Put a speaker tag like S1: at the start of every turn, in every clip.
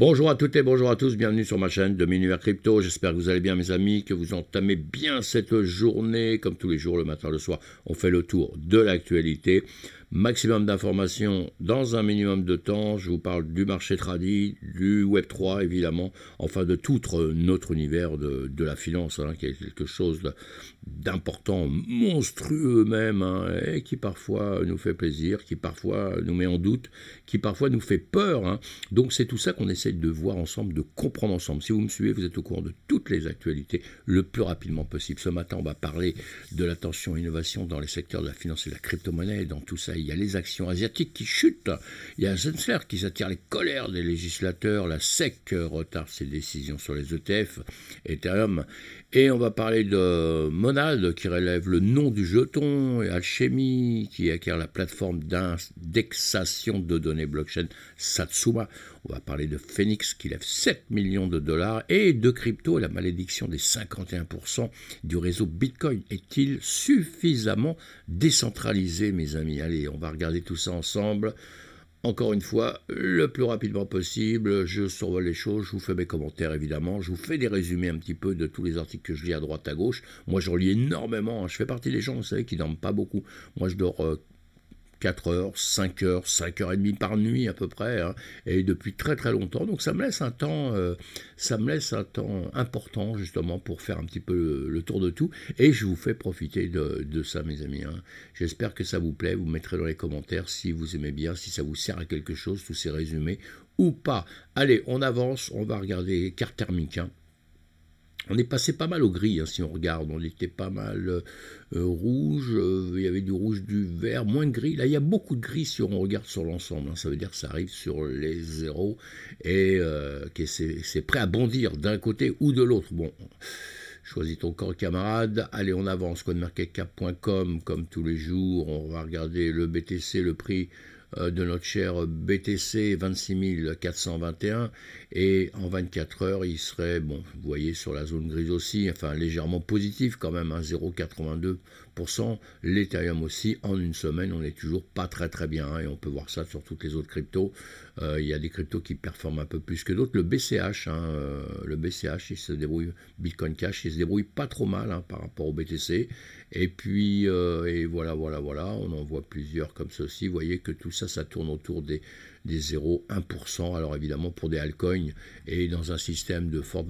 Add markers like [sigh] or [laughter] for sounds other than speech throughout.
S1: Bonjour à toutes et bonjour à tous, bienvenue sur ma chaîne de Minuit Crypto. J'espère que vous allez bien mes amis, que vous entamez bien cette journée. Comme tous les jours, le matin, le soir, on fait le tour de l'actualité. Maximum d'informations dans un minimum de temps. Je vous parle du marché tradit, du Web3 évidemment, enfin de tout euh, notre univers de, la finance, hein, qui est quelque chose d'important, monstrueux même, hein, et qui parfois nous fait plaisir, qui parfois nous met en doute, qui parfois nous fait peur. Hein. Donc c'est tout ça qu'on essaie de voir ensemble, de comprendre ensemble. Si vous me suivez, vous êtes au courant de toutes les actualités le plus rapidement possible. Ce matin, on va parler de l'attention innovation dans les secteurs de la finance et de la crypto-monnaie, dans tout ça il y a les actions asiatiques qui chutent, il y a Zensler qui s'attire les colères des législateurs, la SEC euh, retarde ses décisions sur les ETF, Ethereum, et on va parler de Monad qui relève le nom du jeton et Alchemy qui acquiert la plateforme d'indexation de données blockchain Satsuma. On va parler de Phoenix qui lève 7 millions de dollars et de crypto et la malédiction des 51% du réseau Bitcoin. Est-il suffisamment décentralisé mes amis Allez, on va regarder tout ça ensemble encore une fois, le plus rapidement possible. Je survole les choses, je vous fais mes commentaires évidemment, je vous fais des résumés un petit peu de tous les articles que je lis à droite à gauche. Moi, je lis énormément. Hein. Je fais partie des gens, vous savez, qui dorment pas beaucoup. Moi, je dors euh, 4 heures, 5 heures, 5 heures et demie par nuit à peu près, hein, et depuis très très longtemps. Donc ça me laisse un temps, euh, ça me laisse un temps important justement pour faire un petit peu le, tour de tout. Et je vous fais profiter de, ça, mes amis. Hein. J'espère que ça vous plaît. Vous mettrez dans les commentaires si vous aimez bien, si ça vous sert à quelque chose, tous ces résumés ou pas. Allez, on avance, on va regarder carte thermique, hein. On est passé pas mal au gris, hein, si on regarde. On était pas mal euh, euh, rouge, euh, il y avait du rouge, du vert, moins de gris. Là, il y a beaucoup de gris si on regarde sur l'ensemble. Hein. Ça veut dire que ça arrive sur les zéros et que c'est prêt à bondir d'un côté ou de l'autre. Bon, choisis ton corps, camarade. Allez, on avance. CodeMarketCap.com, comme tous les jours, on va regarder le BTC, le prix euh, de notre cher BTC 26421 et en 24 heures il serait, bon, vous voyez sur la zone grise aussi, enfin légèrement positif quand même, à hein, 0,82 L'Ethereum aussi, en une semaine, on n'est toujours pas très très bien. Hein, et on peut voir ça sur toutes les autres cryptos. Euh, il y a des cryptos qui performent un peu plus que d'autres. Le BCH, hein, euh, le BCH, il se débrouille, Bitcoin Cash, il se débrouille pas trop mal hein, par rapport au BTC. Et puis, euh, et voilà, voilà, voilà, on en voit plusieurs comme ceci. Vous voyez que tout ça, ça tourne autour des, des 0,1%. Alors évidemment, pour des altcoins et dans un système de forte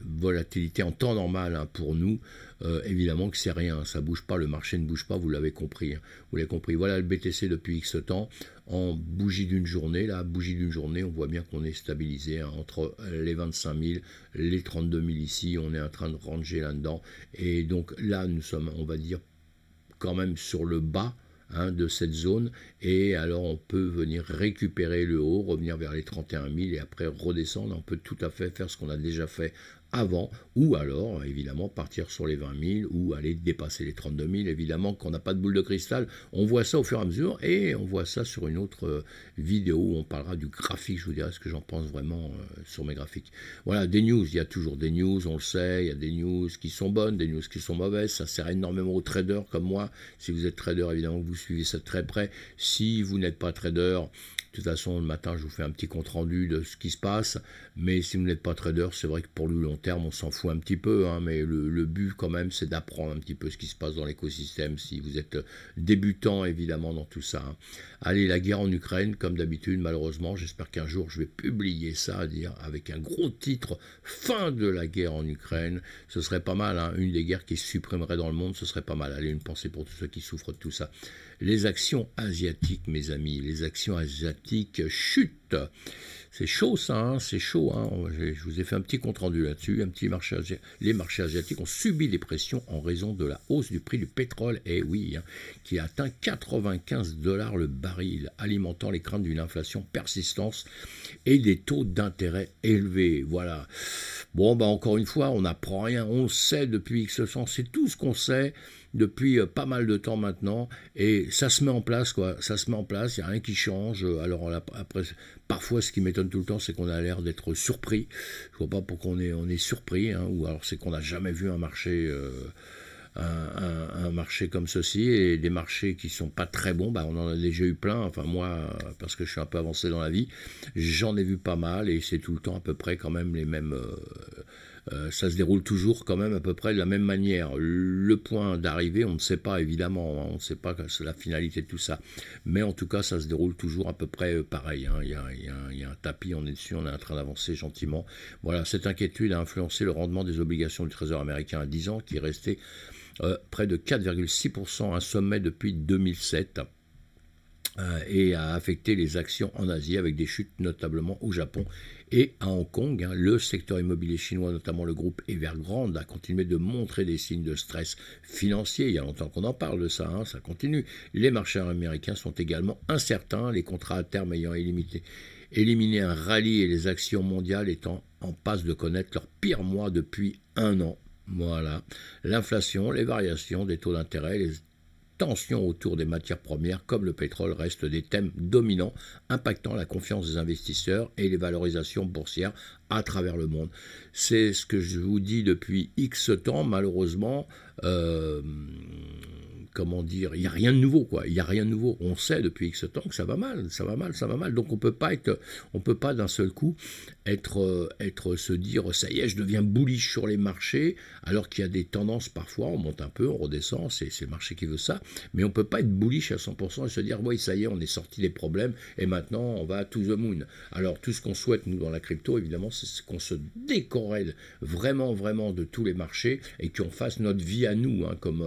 S1: volatilité en temps normal pour nous, euh, évidemment que c'est rien, ça bouge pas, le marché ne bouge pas, vous l'avez compris. Hein. vous l'avez compris. Voilà le BTC depuis X temps, en bougie d'une journée, là, bougie d'une journée, on voit bien qu'on est stabilisé hein, entre les 25 000, les 32 000 ici, on est en train de ranger là-dedans. Et donc là, nous sommes, on va dire, quand même sur le bas hein, de cette zone et alors on peut venir récupérer le haut, revenir vers les 31 000 et après redescendre. On peut tout à fait faire ce qu'on a déjà fait avant, ou alors évidemment partir sur les 20 000 ou aller dépasser les 32 000, évidemment qu'on n'a pas de boule de cristal, on voit ça au fur et à mesure et on voit ça sur une autre euh, vidéo où on parlera du graphique, je vous dirai ce que j'en pense vraiment euh, sur mes graphiques. Voilà, des news, il y a toujours des news, on le sait, il y a des news qui sont bonnes, des news qui sont mauvaises, ça sert énormément aux traders comme moi, si vous êtes trader évidemment vous suivez ça très près, si vous n'êtes pas trader, de toute façon, le matin, je vous fais un petit compte rendu de ce qui se passe. Mais si vous n'êtes pas trader, c'est vrai que pour le long terme, on s'en fout un petit peu. Hein. mais le, but, quand même, c'est d'apprendre un petit peu ce qui se passe dans l'écosystème. Si vous êtes euh, débutant, évidemment, dans tout ça. Hein. Allez, la guerre en Ukraine, comme d'habitude, malheureusement, j'espère qu'un jour, je vais publier ça, dire, avec un gros titre Fin de la guerre en Ukraine. Ce serait pas mal. Hein. une des guerres qui se supprimerait dans le monde, ce serait pas mal. Allez, une pensée pour tous ceux qui souffrent de tout ça les actions asiatiques, mes amis, les actions asiatiques chutent. C'est chaud ça, hein, c'est chaud. Hein. je vous ai fait un petit compte rendu là-dessus. Un petit marché les marchés asiatiques ont subi des pressions en raison de la hausse du prix du pétrole, et eh oui, hein, qui atteint 95 dollars le baril, alimentant les craintes d'une inflation persistante et des taux d'intérêt élevés. Voilà. Bon, bah encore une fois, on n'apprend rien. On sait depuis X sens. c'est tout ce qu'on sait depuis euh, pas mal de temps maintenant, et ça se met en place, quoi. Ça se met en place. Il n'y a rien qui change. Alors après, parfois, ce qui m'étonne tout le temps, c'est qu'on a l'air d'être surpris. Je vois pas pourquoi on est, on est surpris, hein, ou alors c'est qu'on n'a jamais vu un marché. Euh, un, marché comme ceci et des marchés qui sont pas très bons, bah on en a déjà eu plein. Enfin moi, parce que je suis un peu avancé dans la vie, j'en ai vu pas mal et c'est tout le temps à peu près quand même les mêmes euh, euh, ça se déroule toujours quand même à peu près de la même manière. Le point d'arrivée, on ne sait pas évidemment, hein. on ne sait pas la finalité de tout ça. Mais en tout cas, ça se déroule toujours à peu près euh, pareil. Hein. Il, y a, un tapis, on est dessus, on est en train d'avancer gentiment. Voilà, cette inquiétude a influencé le rendement des obligations du Trésor américain à 10 ans, qui est resté euh, près de 4,6%, un sommet depuis 2007 et a affecté les actions en Asie avec des chutes notablement au Japon et à Hong Kong, hein, le secteur immobilier chinois, notamment le groupe Evergrande, a continué de montrer des signes de stress financier. Il y a longtemps qu'on en parle de ça, hein, ça continue. Les marchés américains sont également incertains, les contrats à terme ayant éliminé un rallye et les actions mondiales étant en passe de connaître leur pire mois depuis un an. Voilà. L'inflation, les variations des taux d'intérêt, les tensions autour des matières premières comme le pétrole restent des thèmes dominants impactant la confiance des investisseurs et les valorisations boursières à travers le monde. C'est ce que je vous dis depuis X temps, malheureusement. Euh, comment dire, il n'y a rien de nouveau, quoi. Il n'y a rien de nouveau. On sait depuis X temps que ça va mal, ça va mal, ça va mal. Donc on peut pas être, on peut pas d'un seul coup être, euh, être, euh, se dire, ça y est, je deviens bullish sur les marchés, alors qu'il y a des tendances parfois, on monte un peu, on redescend, c'est le marché qui veut ça. Mais on peut pas être bullish à 100% et se dire, oui, ça y est, on est sorti des problèmes et maintenant on va to the moon. Alors tout ce qu'on souhaite, nous, dans la crypto, évidemment, c'est qu'on se décorrèle vraiment, vraiment de tous les marchés et qu'on fasse notre vie à nous, hein, comme,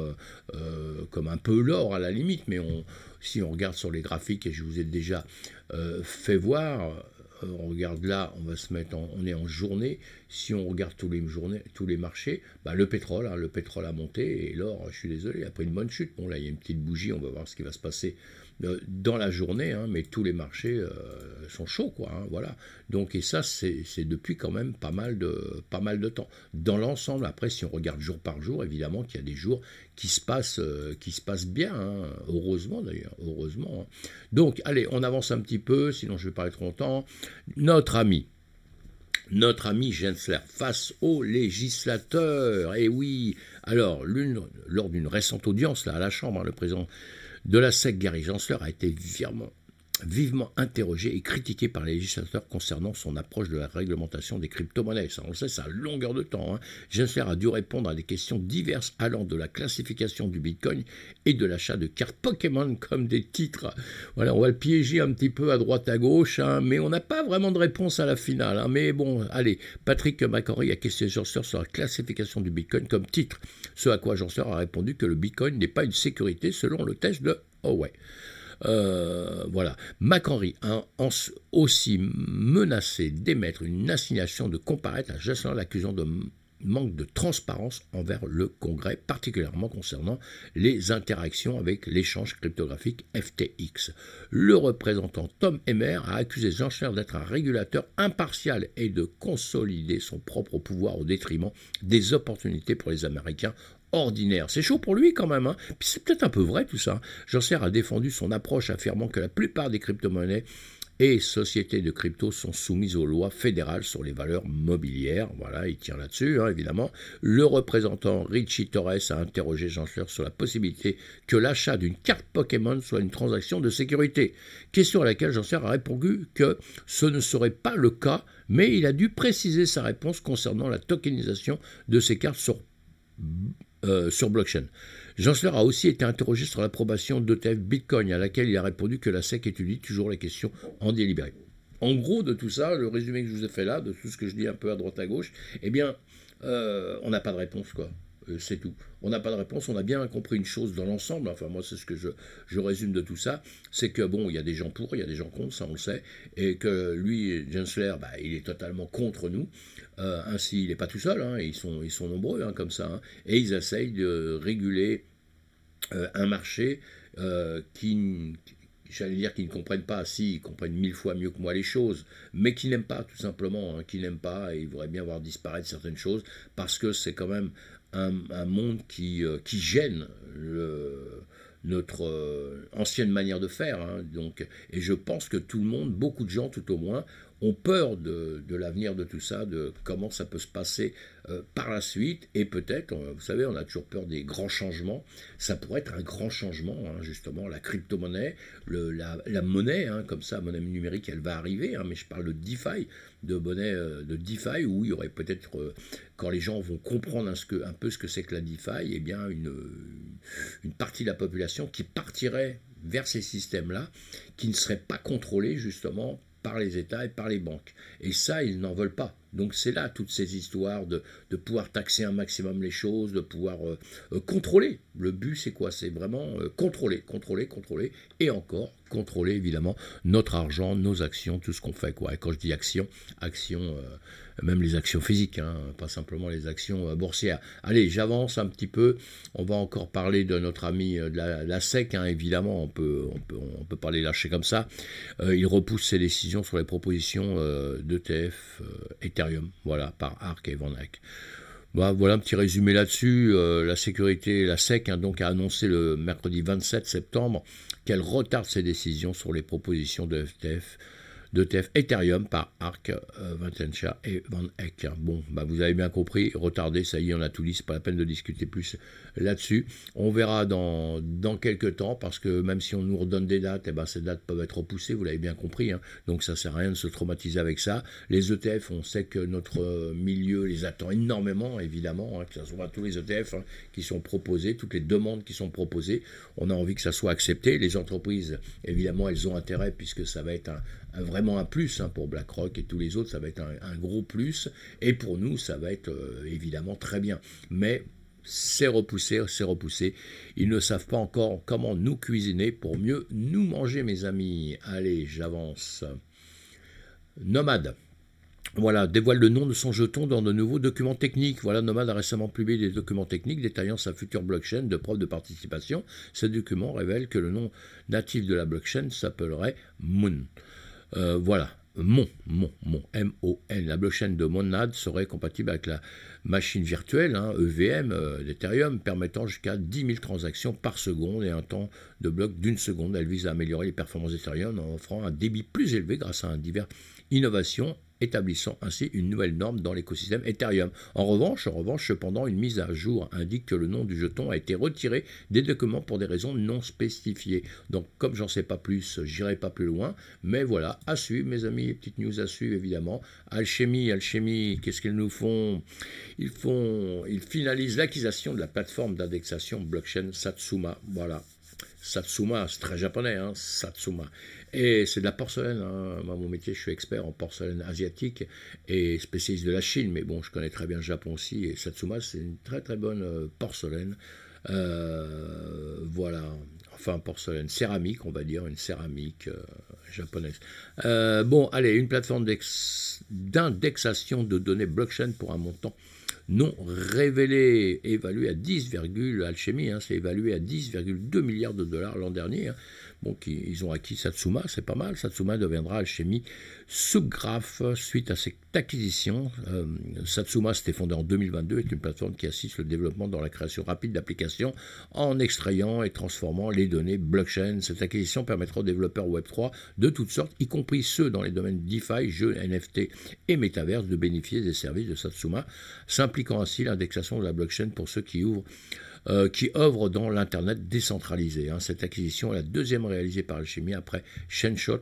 S1: euh, comme un peu l'or à la limite, mais on, si on regarde sur les graphiques, et je vous ai déjà euh, fait voir, euh, on regarde là, on va se mettre, on est en journée. Si on regarde tous les journées, tous les marchés, bah le pétrole, hein, le pétrole a monté et l'or, je suis désolé, a pris une bonne chute. Bon là, il y a une petite bougie, on va voir ce qui va se passer euh, dans la journée, hein, mais tous les marchés euh, sont chauds, quoi. Hein, voilà. Donc et ça, c'est depuis quand même pas mal de pas mal de temps. Dans l'ensemble, après, si on regarde jour par jour, évidemment qu'il y a des jours qui se passent euh, qui se passent bien. Hein. heureusement d'ailleurs, heureusement. Donc allez, on avance un petit peu, sinon je vais pas être longtemps. Notre ami notre ami Gensler face aux législateurs. Et eh oui, alors, lors d'une récente audience là, à la Chambre, le président de la SEC Gary Gensler a été virement vivement interrogé et critiqué par les législateurs concernant son approche de la réglementation des crypto-monnaies. Ça, on le sait, ça à longueur de temps. Hein. Gensler a dû répondre à des questions diverses allant de la classification du Bitcoin et de l'achat de cartes Pokémon comme des titres. Voilà, on va le piéger un petit peu à droite à gauche, hein, mais on n'a pas vraiment de réponse à la finale. Hein. Mais bon, allez, Patrick McCorry a questionné Gensler sur la classification du Bitcoin comme titre. Ce à quoi Gensler a répondu que le Bitcoin n'est pas une sécurité selon le test de Howey. Euh, voilà. McHenry a aussi menacé d'émettre une assignation de comparaître à Jocelyn l'accusant de manque de transparence envers le Congrès, particulièrement concernant les interactions avec l'échange cryptographique FTX. Le représentant Tom Emmer a accusé Jean d'être un régulateur impartial et de consolider son propre pouvoir au détriment des opportunités pour les Américains ordinaire. C'est chaud pour lui quand même. Hein. Puis c'est peut-être un peu vrai tout ça. Janser a défendu son approche affirmant que la plupart des crypto-monnaies et sociétés de crypto sont soumises aux lois fédérales sur les valeurs mobilières. Voilà, il tient là-dessus, hein, évidemment. Le représentant Richie Torres a interrogé Jean sur la possibilité que l'achat d'une carte Pokémon soit une transaction de sécurité. Question à laquelle Jean a répondu que ce ne serait pas le cas, mais il a dû préciser sa réponse concernant la tokenisation de ces cartes sur euh, sur blockchain. Gensler a aussi été interrogé sur l'approbation d'ETF Bitcoin, à laquelle il a répondu que la SEC étudie toujours la question en délibéré. En gros, de tout ça, le résumé que je vous ai fait là, de tout ce que je dis un peu à droite à gauche, eh bien, euh, on n'a pas de réponse, quoi euh, c'est tout. On n'a pas de réponse, on a bien compris une chose dans l'ensemble, enfin moi c'est ce que je, résume de tout ça, c'est que bon, il y a des gens pour, il y a des gens contre, ça on le sait, et que lui, Gensler, bah, il est totalement contre nous, euh, ainsi, il n'est pas tout seul, hein, ils, sont, ils sont nombreux hein, comme ça, hein. et ils essayent de réguler euh, un marché euh, qui, j'allais dire qu'ils ne comprennent pas, si, ils comprennent mille fois mieux que moi les choses, mais qui n'aiment pas, tout simplement, qui n'aiment pas, et ils voudraient bien voir disparaître certaines choses, parce que c'est quand même un, monde qui, gêne notre ancienne manière de faire. donc, et je pense que tout le monde, beaucoup de gens tout au moins, ont peur de, l'avenir de tout ça, de comment ça peut se passer euh, par la suite. Et peut-être, euh, vous savez, on a toujours peur des grands changements. Ça pourrait être un grand changement, hein, justement, la crypto-monnaie, la, monnaie, hein, comme ça, monnaie numérique, elle va arriver. Hein, mais je parle de DeFi, de monnaie euh, de DeFi, où il y aurait peut-être, quand les gens vont comprendre un, peu ce que c'est que la DeFi, et eh bien, une, une partie de la population qui partirait vers ces systèmes-là, qui ne serait pas contrôlée justement, par les États et par les banques. Et ça, ils n'en veulent pas. Donc c'est là toutes ces histoires de, pouvoir taxer un maximum les choses, de pouvoir euh, euh, contrôler. Le but, c'est quoi C'est vraiment euh, contrôler, contrôler, contrôler, et encore contrôler évidemment notre argent, nos actions, tout ce qu'on fait. Quoi. Et quand je dis action, action même les actions physiques, hein, pas simplement les actions euh, boursières. Allez, j'avance un petit peu. On va encore parler de notre ami euh, de la, SEC, hein, évidemment, on peut, on, peut, on pas lâcher comme ça. Euh, il repousse ses décisions sur les propositions d'ETF Ethereum, voilà, par ARC et Van bah, voilà un petit résumé là-dessus. la sécurité, la SEC, hein, donc, a annoncé le mercredi 27 septembre qu'elle retarde ses décisions sur les propositions de d'ETF Ethereum par Arc euh, et Van Eck. Bon, bah vous avez bien compris, retardé, ça y est, on a tout dit, c'est pas la peine de discuter plus là-dessus. On verra dans, dans quelques temps, parce que même si on nous redonne des dates, eh ben ces dates peuvent être repoussées, vous l'avez bien compris, hein. donc ça sert à rien de se traumatiser avec ça. Les ETF, on sait que notre euh, milieu les attend énormément, évidemment, hein, que ce soit tous les ETF hein, qui sont proposés, toutes les demandes qui sont proposées, on a envie que ça soit accepté. Les entreprises, évidemment, elles ont intérêt puisque ça va être un, euh, vraiment un plus hein, pour BlackRock et tous les autres, ça va être un, gros plus. Et pour nous, ça va être euh, évidemment très bien. Mais c'est repoussé, c'est repoussé. Ils ne savent pas encore comment nous cuisiner pour mieux nous manger, mes amis. Allez, j'avance. Nomade. Voilà, dévoile le nom de son jeton dans de nouveaux documents techniques. Voilà, Nomade a récemment publié des documents techniques détaillant sa future blockchain de preuve de participation. Ces documents révèlent que le nom natif de la blockchain s'appellerait Moon. Euh, voilà. Mon, Mon, Mon, M-O-N, la blockchain de Monad serait compatible avec la machine virtuelle, EVM hein, e euh, d'Ethereum, permettant jusqu'à 10 000 transactions par seconde et un temps de bloc d'une seconde. Elle vise à améliorer les performances d'Ethereum en offrant un débit plus élevé grâce à un divers innovations établissant ainsi une nouvelle norme dans l'écosystème Ethereum. En revanche, en revanche, cependant, une mise à jour indique que le nom du jeton a été retiré des documents pour des raisons non spécifiées. Donc, comme j'en sais pas plus, j'irai pas plus loin. Mais voilà, à suivre, mes amis, petite news à suivre, évidemment. Alchimie, Alchimie, qu'est-ce qu'ils nous font Ils font, ils finalisent l'acquisition de la plateforme d'indexation blockchain Satsuma. Voilà, Satsuma, c'est très japonais, hein, Satsuma. Et c'est de la porcelaine. Hein. Moi, mon métier, je suis expert en porcelaine asiatique et spécialiste de la Chine, mais bon, je connais très bien le Japon aussi. Et Satsuma, c'est une très très bonne euh, porcelaine. Euh, voilà, enfin porcelaine, céramique, on va dire, une céramique euh, japonaise. bon, allez, une plateforme d'indexation de données blockchain pour un montant non révélée évaluée à 10, alchimie, hein, c'est évalué à 10,2 milliards de dollars l'an dernier. Hein ils ont acquis Satsuma, c'est pas mal. Satsuma deviendra sous Subgraph suite à cette acquisition. Euh, Satsuma s'était fondé en 2022, est une plateforme qui assiste le développement dans la création rapide d'applications en extrayant et transformant les données blockchain. Cette acquisition permettra aux développeurs Web3 de toutes sortes, y compris ceux dans les domaines DeFi, jeux, NFT et métaverse, de bénéficier des services de Satsuma, s'impliquant ainsi l'indexation de la blockchain pour ceux qui ouvrent euh, qui œuvre dans l'Internet décentralisé. Hein. Cette acquisition est la deuxième réalisée par Alchemy après Shenshot,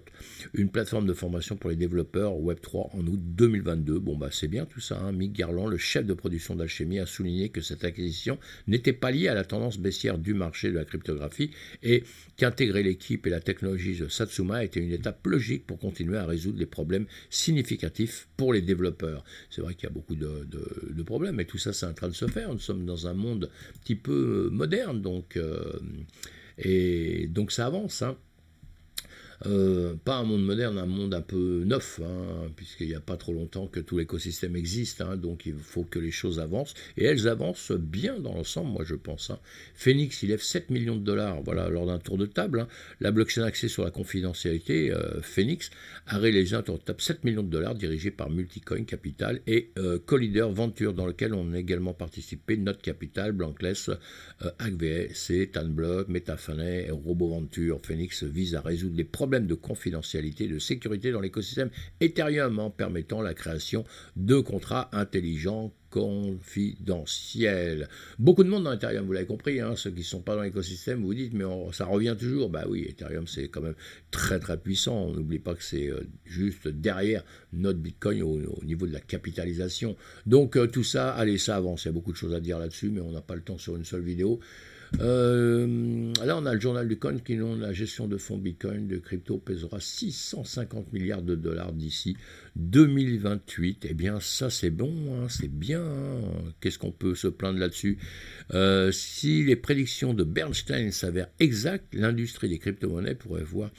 S1: une plateforme de formation pour les développeurs Web3 en août 2022. Bon, bah c'est bien tout ça. Hein. Mick Garland, le chef de production d'Alchemy, a souligné que cette acquisition n'était pas liée à la tendance baissière du marché de la cryptographie et qu'intégrer l'équipe et la technologie de Satsuma était une étape logique pour continuer à résoudre les problèmes significatifs pour les développeurs. C'est vrai qu'il y a beaucoup de, de problèmes, mais tout ça, c'est en train de se faire. Nous sommes dans un monde un petit peu moderne, donc, euh, et donc ça avance. Hein. Euh, pas un monde moderne, un monde un peu neuf, hein, puisqu'il n'y a pas trop longtemps que tout l'écosystème existe, hein, donc il faut que les choses avancent, et elles avancent bien dans l'ensemble, moi je pense. Hein. Phoenix, il lève 7 millions de dollars voilà, lors d'un tour de table, la blockchain axée sur la confidentialité, euh, Phoenix, a réalisé un tour de table 7 millions de dollars dirigé par Multicoin Capital et euh, Collider Venture, dans lequel on a également participé, Notre Capital, Blankless, AgVS, euh, Tanblock, MetaFanet, RoboVenture, Phoenix vise à résoudre les problèmes de confidentialité de sécurité dans l'écosystème Ethereum en permettant la création de contrats intelligents confidentiels. Beaucoup de monde dans Ethereum, vous l'avez compris, hein, ceux qui ne sont pas dans l'écosystème, vous dites, mais ça revient toujours. Bah oui, Ethereum, c'est quand même très très puissant. On n'oublie pas que c'est euh, juste derrière notre Bitcoin au, niveau de la capitalisation. Donc euh, tout ça, allez, ça avance. Il y a beaucoup de choses à dire là-dessus, mais on n'a pas le temps sur une seule vidéo. Alors euh, on a le journal du Coin qui nous la gestion de fonds Bitcoin de crypto pèsera 650 milliards de dollars d'ici 2028. Eh bien, ça, c'est bon, hein, c'est bien. Qu'est-ce qu'on peut se plaindre là-dessus euh, Si les prédictions de Bernstein s'avèrent exactes, l'industrie des crypto-monnaies pourrait voir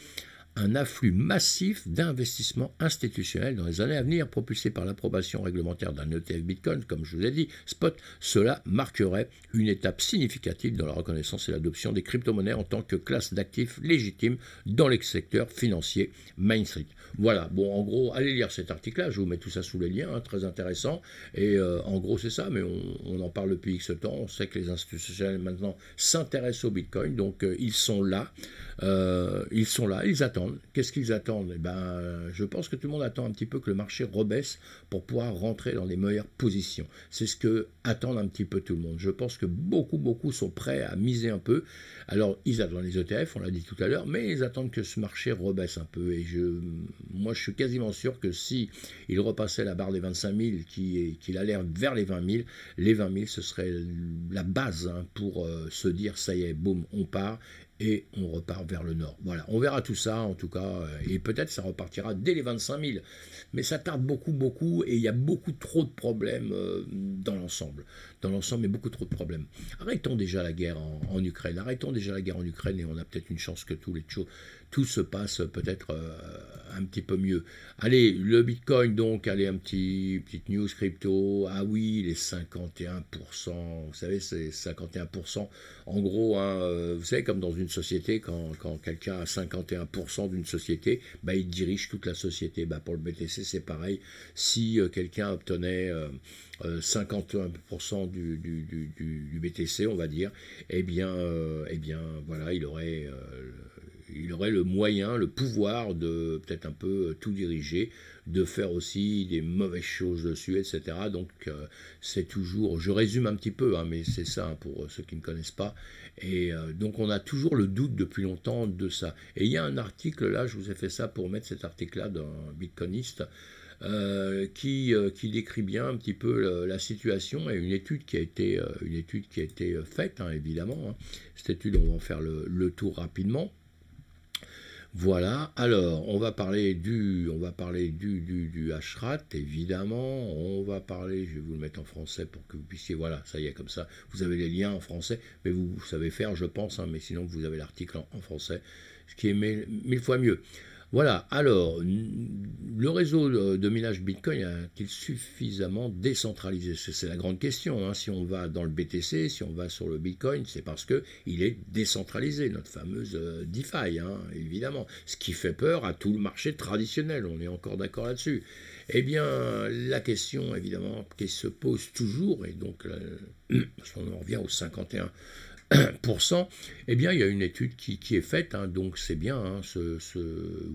S1: un afflux massif d'investissements institutionnels dans les années à venir, propulsé par l'approbation réglementaire d'un ETF Bitcoin, comme je vous l'ai dit, spot, cela marquerait une étape significative dans la reconnaissance et l'adoption des crypto-monnaies en tant que classe d'actifs légitimes dans les secteurs financiers Main Street. Voilà, bon, en gros, allez lire cet article-là, je vous mets tout ça sous les liens, hein, très intéressant. Et euh, en gros, c'est ça, mais on, en parle depuis X temps, on sait que les institutions maintenant s'intéressent au Bitcoin, donc euh, ils sont là, euh, ils sont là, ils attendent. Qu'est-ce qu'ils attendent eh ben, Je pense que tout le monde attend un petit peu que le marché rebaisse pour pouvoir rentrer dans les meilleures positions. C'est ce que attendent un petit peu tout le monde. Je pense que beaucoup, beaucoup sont prêts à miser un peu. Alors, ils attendent les ETF, on l'a dit tout à l'heure, mais ils attendent que ce marché rebaisse un peu. Et je moi, je suis quasiment sûr que si il repassait la barre des 25 000, qu'il allait vers les 20 000, les 20 000, ce serait la base hein, pour euh, se dire ça y est, boum, on part et on repart vers le nord. Voilà, on verra tout ça en tout cas, euh, et peut-être ça repartira dès les 25 000. Mais ça tarde beaucoup, beaucoup, et il y a beaucoup trop de problèmes euh, dans l'ensemble. Dans l'ensemble, il y a beaucoup trop de problèmes. Arrêtons déjà la guerre en, Ukraine, arrêtons déjà la guerre en Ukraine, et on a peut-être une chance que tous les, tout se passe peut-être euh, un petit peu mieux. Allez, le Bitcoin donc, allez, un petit petite news crypto. Ah oui, les 51%, vous savez, c'est 51%. En gros, hein, euh, vous savez, comme dans une société, quand, quelqu'un a 51% d'une société, bah, il dirige toute la société. Bah, pour le BTC, c'est pareil. Si euh, quelqu'un obtenait 51% du, du, BTC, on va dire, eh bien, eh bien voilà, il aurait il aurait le moyen, le pouvoir de peut-être un peu euh, tout diriger, de faire aussi des mauvaises choses dessus, etc. Donc euh, c'est toujours, je résume un petit peu, hein, mais c'est ça hein, pour euh, ceux qui ne connaissent pas. Et donc on a toujours le doute depuis longtemps de ça. Et il y a un article là, je vous ai fait ça pour mettre cet article-là dans Bitcoiniste. qui, décrit bien un petit peu la situation et une étude qui a été, une étude qui a été faite, hein, évidemment. Cette étude, on va en faire le tour rapidement. Voilà, alors on va parler du on va parler du, du, du Ashrat, évidemment, on va parler, je vais vous le mettre en français pour que vous puissiez, voilà, ça y est, comme ça, vous avez les liens en français, mais vous, savez faire, je pense, hein, mais sinon vous avez l'article en, français, ce qui est mille fois mieux. Voilà, alors, le réseau de minage Bitcoin est il suffisamment décentralisé C'est la grande question. Hein. Si on va dans le BTC, si on va sur le Bitcoin, c'est parce qu'il est décentralisé, notre fameuse euh, DeFi, hein, évidemment. Ce qui fait peur à tout le marché traditionnel, on est encore d'accord là-dessus. Eh bien, la question, évidemment, qui se pose toujours, et donc, euh, [clears throat] on en revient au 51 eh bien, il y a une étude qui, est faite, hein, donc c'est bien. Hein, ce,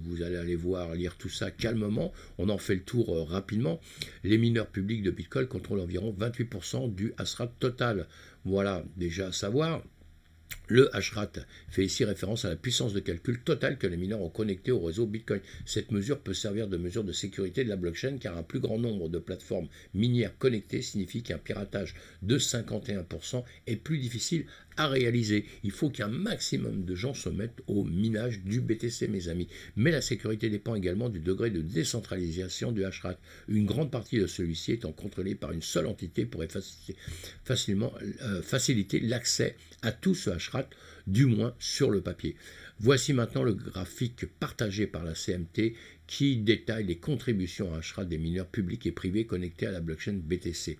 S1: vous allez aller voir, lire tout ça calmement. On en fait le tour euh, rapidement. Les mineurs publics de Bitcoin contrôlent environ 28% du hashrat total. Voilà, déjà à savoir. Le hashrat fait ici référence à la puissance de calcul totale que les mineurs ont connecté au réseau Bitcoin. Cette mesure peut servir de mesure de sécurité de la blockchain car un plus grand nombre de plateformes minières connectées signifie qu'un piratage de 51% est plus difficile à réaliser. Il faut qu'un maximum de gens se mettent au minage du BTC, mes amis. Mais la sécurité dépend également du degré de décentralisation du HRAC. Une grande partie de celui-ci étant contrôlée par une seule entité pourrait facilement, euh, faciliter l'accès à tout ce HRAC, du moins sur le papier. Voici maintenant le graphique partagé par la CMT qui détaille les contributions à HRAT des mineurs publics et privés connectés à la blockchain BTC.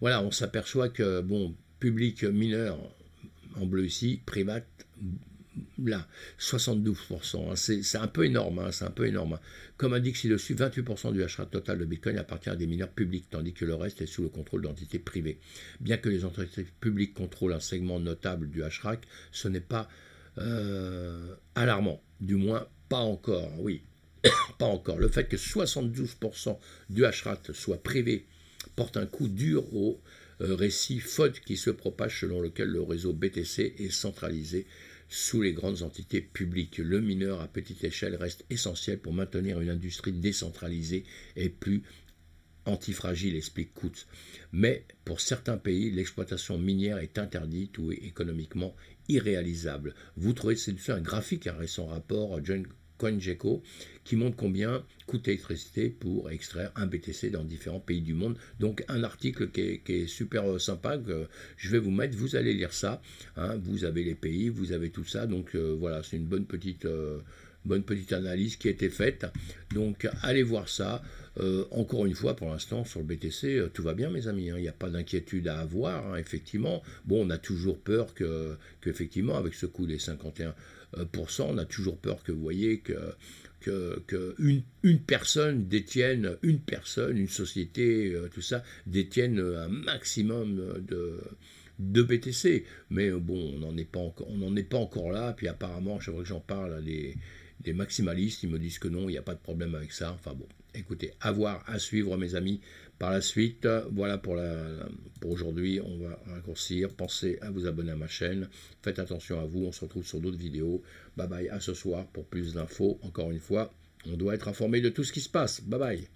S1: Voilà, on s'aperçoit que, bon, public mineur, en bleu ici, Privat là, 72%. Hein. c'est un peu énorme, hein, c'est un peu énorme. Hein. Comme indique ci-dessus, 28% du achat total de Bitcoin appartient à des mineurs publics, tandis que le reste est sous le contrôle d'entités privées. Bien que les entreprises publiques contrôlent un segment notable du HRAC, ce n'est pas euh, alarmant, du moins pas encore, oui, [coughs] pas encore. Le fait que 72% du HRAC soit privé porte un coup dur au euh, récit faute qui se propage selon lequel le réseau BTC est centralisé sous les grandes entités publiques. Le mineur à petite échelle reste essentiel pour maintenir une industrie décentralisée et plus antifragile, explique Coutts. Mais pour certains pays, l'exploitation minière est interdite ou économiquement irréalisable. Vous trouvez c'est un graphique, un récent rapport, John Coingeco, qui montre combien coûte l'électricité pour extraire un BTC dans différents pays du monde. Donc un article qui est, super euh, sympa que je vais vous mettre, vous allez lire ça, hein. vous avez les pays, vous avez tout ça, donc euh, voilà, c'est une bonne petite, euh, bonne petite analyse qui a été faite. Donc allez voir ça. Euh, encore une fois, pour l'instant, sur le BTC, euh, tout va bien, mes amis. Hein. Il n'y a pas d'inquiétude à avoir, hein, effectivement. Bon, on a toujours peur que, effectivement, avec ce coup des 51%, euh, on a toujours peur que, vous voyez, que, que, une, personne détienne, une personne, une société, tout ça, détienne un maximum de de BTC. Mais bon, on n'en est pas encore, on est pas encore là. Puis apparemment, je que j'en parle, les, des maximalistes, ils me disent que non, il n'y a pas de problème avec ça. Enfin bon, écoutez, à voir, à suivre mes amis par la suite. Voilà pour, la, pour aujourd'hui, on va raccourcir. Pensez à vous abonner à ma chaîne. Faites attention à vous, on se retrouve sur d'autres vidéos. Bye bye, à ce soir pour plus d'infos. Encore une fois, on doit être informé de tout ce qui se passe. Bye bye.